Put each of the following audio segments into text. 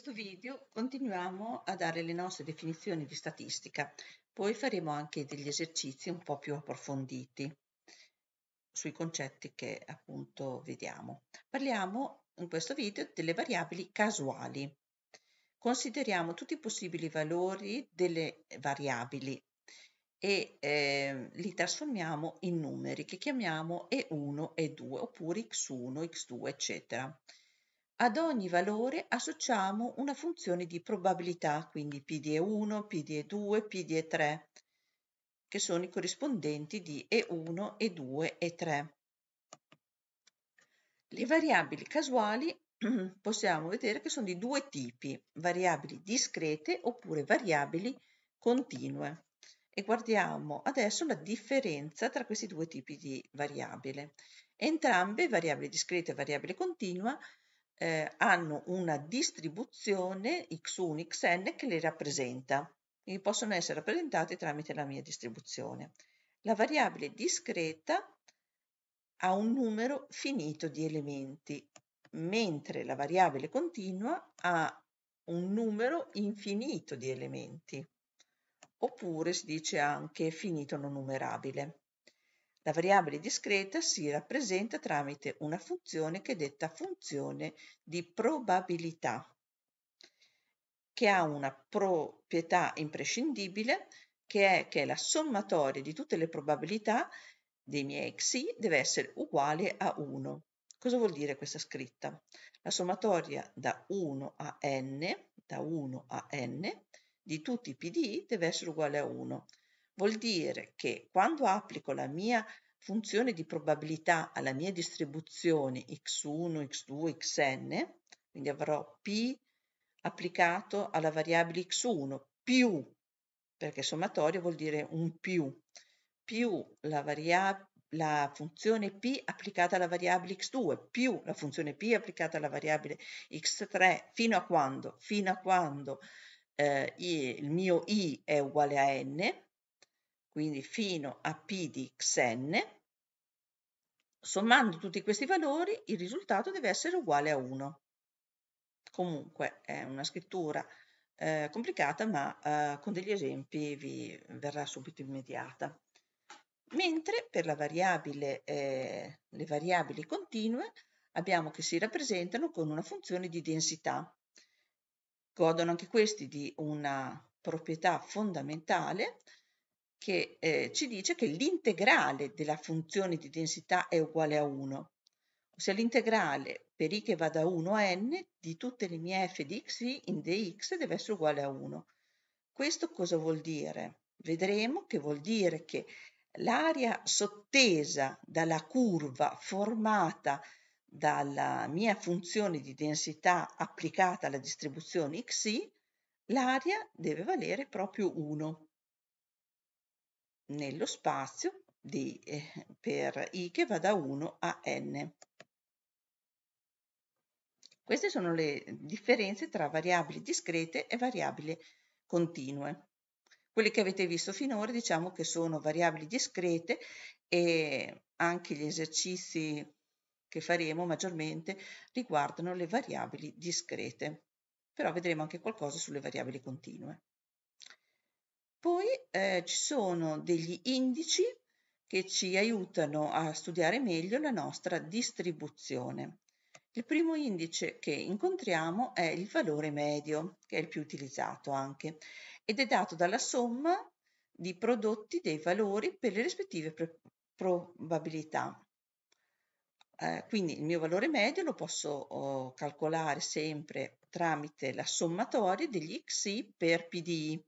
questo video continuiamo a dare le nostre definizioni di statistica, poi faremo anche degli esercizi un po' più approfonditi sui concetti che appunto vediamo. Parliamo in questo video delle variabili casuali. Consideriamo tutti i possibili valori delle variabili e eh, li trasformiamo in numeri che chiamiamo E1, E2 oppure X1, X2 eccetera. Ad ogni valore associamo una funzione di probabilità, quindi PD1, PD2, PD3, che sono i corrispondenti di E1, E2 e 3. Le variabili casuali possiamo vedere che sono di due tipi, variabili discrete oppure variabili continue. E guardiamo adesso la differenza tra questi due tipi di variabile. Entrambe, variabile discreta e variabile continua, eh, hanno una distribuzione x1, xn che le rappresenta e possono essere rappresentate tramite la mia distribuzione. La variabile discreta ha un numero finito di elementi, mentre la variabile continua ha un numero infinito di elementi, oppure si dice anche finito non numerabile. La variabile discreta si rappresenta tramite una funzione che è detta funzione di probabilità, che ha una proprietà imprescindibile che è che la sommatoria di tutte le probabilità dei miei xi deve essere uguale a 1. Cosa vuol dire questa scritta? La sommatoria da 1 a n, da 1 a n, di tutti i PDI deve essere uguale a 1. Vuol dire che quando applico la mia funzione di probabilità alla mia distribuzione x1, x2, xn, quindi avrò p applicato alla variabile x1 più, perché sommatorio vuol dire un più, più la, la funzione p applicata alla variabile x2 più la funzione p applicata alla variabile x3 fino a quando? Fino a quando eh, il mio i è uguale a n quindi fino a P di xn, sommando tutti questi valori il risultato deve essere uguale a 1. Comunque è una scrittura eh, complicata ma eh, con degli esempi vi verrà subito immediata. Mentre per variabile, eh, le variabili continue abbiamo che si rappresentano con una funzione di densità. Godono anche questi di una proprietà fondamentale che eh, ci dice che l'integrale della funzione di densità è uguale a 1, ossia l'integrale per i che va da 1 a n di tutte le mie f di x in dx deve essere uguale a 1. Questo cosa vuol dire? Vedremo che vuol dire che l'area sottesa dalla curva formata dalla mia funzione di densità applicata alla distribuzione xi, l'area deve valere proprio 1 nello spazio di, eh, per i che va da 1 a n. Queste sono le differenze tra variabili discrete e variabili continue. Quelli che avete visto finora diciamo che sono variabili discrete e anche gli esercizi che faremo maggiormente riguardano le variabili discrete, però vedremo anche qualcosa sulle variabili continue. Poi eh, ci sono degli indici che ci aiutano a studiare meglio la nostra distribuzione. Il primo indice che incontriamo è il valore medio, che è il più utilizzato anche, ed è dato dalla somma di prodotti dei valori per le rispettive probabilità. Eh, quindi il mio valore medio lo posso oh, calcolare sempre tramite la sommatoria degli xi per pdi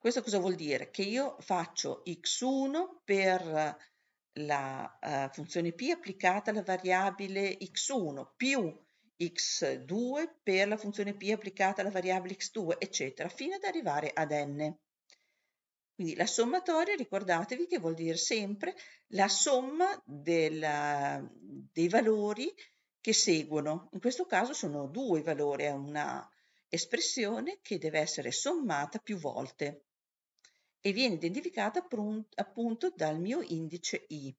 Questo cosa vuol dire? Che io faccio x1 per la uh, funzione p applicata alla variabile x1 più x2 per la funzione p applicata alla variabile x2, eccetera, fino ad arrivare ad n. Quindi la sommatoria, ricordatevi che vuol dire sempre la somma della, dei valori che seguono. In questo caso sono due valori, è una espressione che deve essere sommata più volte e viene identificata appunto dal mio indice I.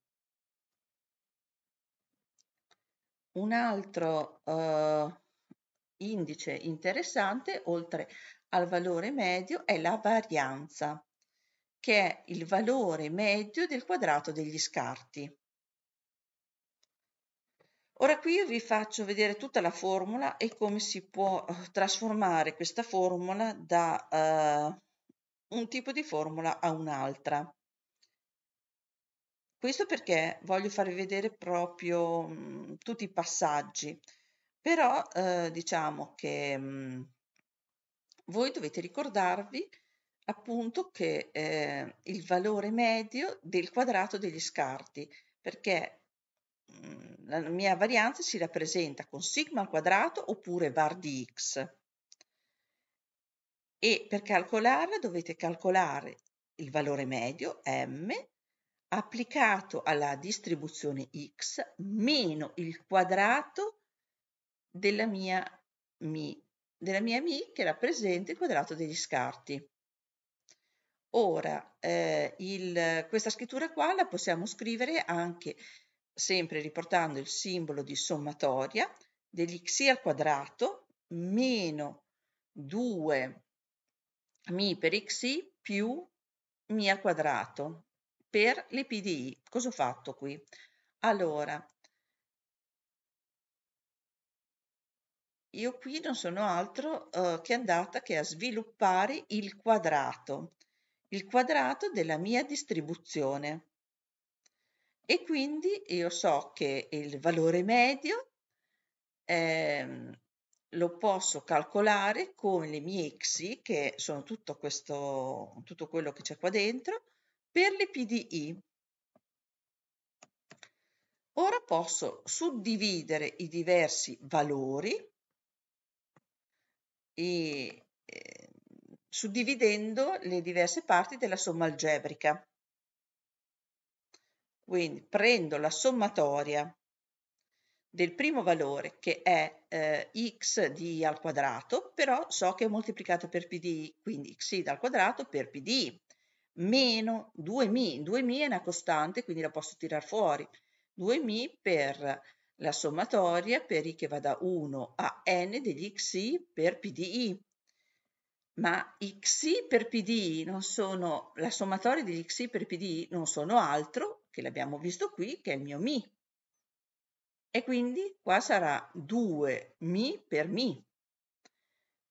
Un altro eh, indice interessante, oltre al valore medio, è la varianza, che è il valore medio del quadrato degli scarti. Ora qui io vi faccio vedere tutta la formula e come si può eh, trasformare questa formula da... Eh, un tipo di formula a un'altra. Questo perché voglio farvi vedere proprio mh, mhmm, tutti i passaggi, però eh, diciamo che mh, mhmm, voi dovete ricordarvi appunto che eh, il valore medio del quadrato degli scarti, perché mh, mhmm, la mia varianza si rappresenta con sigma al quadrato oppure var di x e per calcolarla dovete calcolare il valore medio m applicato alla distribuzione x meno il quadrato della mia mi, della mia mi che rappresenta il quadrato degli scarti. Ora, eh, il, questa scrittura qua la possiamo scrivere anche sempre riportando il simbolo di sommatoria dell'x al quadrato meno 2 mi per xi più mi al quadrato per le PDI. Cosa ho fatto qui? Allora, io qui non sono altro uh, che andata che a sviluppare il quadrato, il quadrato della mia distribuzione. E quindi io so che il valore medio eh, lo posso calcolare con le mie xi, che sono tutto, questo, tutto quello che c'è qua dentro, per le PDI. Ora posso suddividere i diversi valori e, eh, suddividendo le diverse parti della somma algebrica. Quindi prendo la sommatoria del primo valore che è eh, x di al quadrato, però so che è moltiplicato per p di i, quindi xi al quadrato per p meno 2mi, 2mi è una costante, quindi la posso tirare fuori, 2mi per la sommatoria per i che va da 1 a n degli xi per p i, ma xi per pdi non sono, la sommatoria degli xi per pdi non sono altro, che l'abbiamo visto qui, che è il mio mi, e quindi qua sarà 2 mi per mi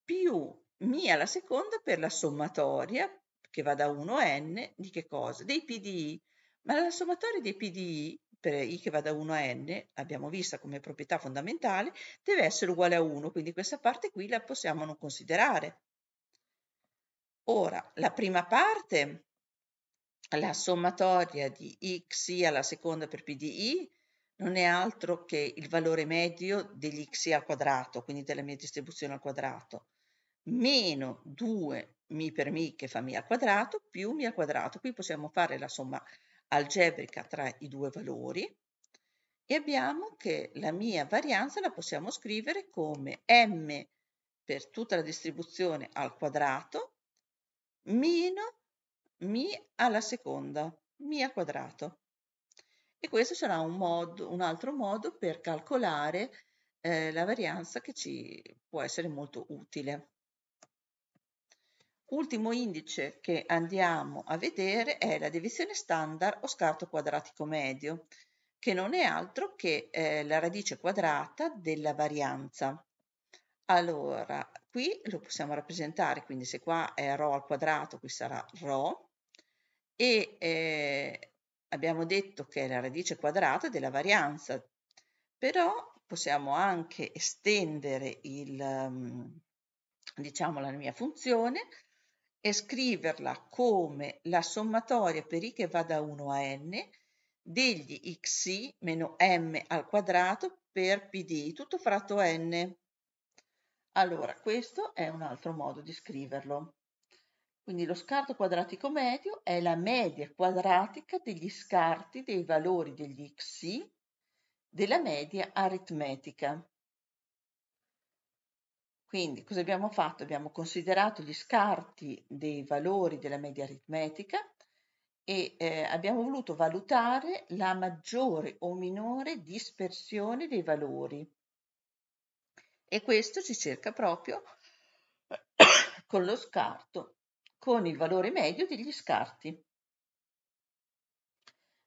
più mi alla seconda per la sommatoria che va da 1 a n di che cosa? Dei PDI. Ma la sommatoria dei PDI per i che va da 1 a n, abbiamo vista come proprietà fondamentale, deve essere uguale a 1, quindi questa parte qui la possiamo non considerare. Ora, la prima parte, la sommatoria di xi alla seconda per pdi, non è altro che il valore medio degli x al quadrato, quindi della mia distribuzione al quadrato, meno 2 mi per mi che fa mi al quadrato più mi al quadrato. Qui possiamo fare la somma algebrica tra i due valori e abbiamo che la mia varianza la possiamo scrivere come m per tutta la distribuzione al quadrato meno mi alla seconda, mi al quadrato. E questo sarà un, modo, un altro modo per calcolare eh, la varianza che ci può essere molto utile. Ultimo indice che andiamo a vedere è la divisione standard o scarto quadratico medio, che non è altro che eh, la radice quadrata della varianza. Allora, qui lo possiamo rappresentare, quindi se qua è ρ al quadrato, qui sarà ρ, e eh, Abbiamo detto che è la radice quadrata della varianza, però possiamo anche estendere il, ehm, diciamo, la mia funzione e scriverla come la sommatoria per i che va da 1 a n degli xi meno m al quadrato per pd, tutto fratto n. Allora, questo è un altro modo di scriverlo. Quindi lo scarto quadratico medio è la media quadratica degli scarti dei valori degli xi della media aritmetica. Quindi cosa abbiamo fatto? Abbiamo considerato gli scarti dei valori della media aritmetica e eh, abbiamo voluto valutare la maggiore o minore dispersione dei valori. E questo si cerca proprio con lo scarto con il valore medio degli scarti,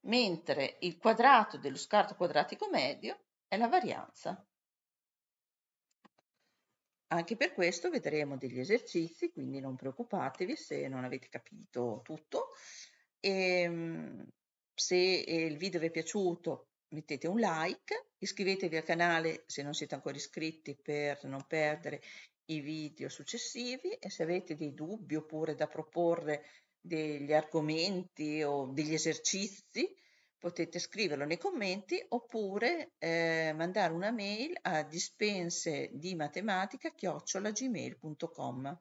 mentre il quadrato dello scarto quadratico medio è la varianza. Anche per questo vedremo degli esercizi, quindi non preoccupatevi se non avete capito tutto. E, ehm, se il video vi è piaciuto mettete un like, iscrivetevi al canale se non siete ancora iscritti per non perdere i video successivi e se avete dei dubbi oppure da proporre degli argomenti o degli esercizi potete scriverlo nei commenti oppure eh, mandare una mail a dispense di matematica chiocciolagmail.com.